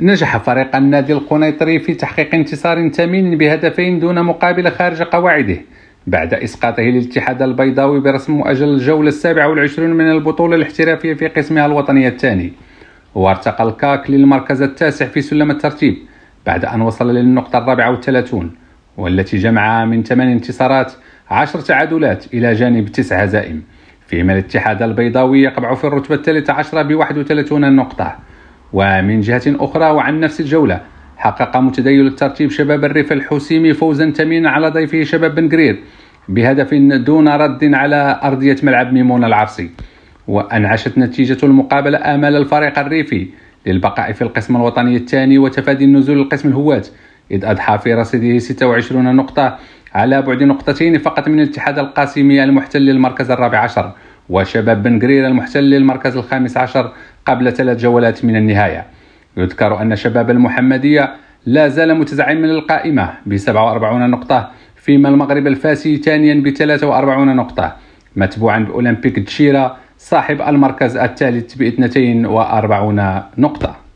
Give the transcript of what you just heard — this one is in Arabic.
نجح فريق النادي القنيطري في تحقيق انتصار ثمين بهدفين دون مقابل خارج قواعده بعد إسقاطه للاتحاد البيضاوي برسم مؤجل الجولة السابعة والعشرون من البطولة الاحترافية في قسمها الوطني الثاني وارتقى الكاك للمركز التاسع في سلم الترتيب بعد أن وصل للنقطة الرابعة والثلاثون والتي جمعها من ثمان انتصارات عشر تعادلات إلى جانب تسع هزائم فيما الاتحاد البيضاوي يقبع في الرتبة الثالثة عشرة بواحد وثلاثون نقطة ومن جهة أخرى وعن نفس الجولة حقق متدين الترتيب شباب الريف الحسيمي فوزا ثمينا على ضيفه شباب بن قرير بهدف دون رد على أرضية ملعب ميمون العرسي وأنعشت نتيجة المقابلة آمال الفريق الريفي للبقاء في القسم الوطني الثاني وتفادي النزول القسم الهواة إذ أضحى في رصيده 26 نقطة على بعد نقطتين فقط من الاتحاد القاسمي المحتل للمركز الرابع عشر وشباب بن قرير المحتل للمركز الخامس عشر قبل ثلاث جولات من النهاية يذكر أن شباب المحمدية لا زال متزعما للقائمة ب 47 نقطة فيما المغرب الفاسي ثانيا ب 43 نقطة متبوعا بأولمبيك تشيرا صاحب المركز الثالث ب 42 نقطة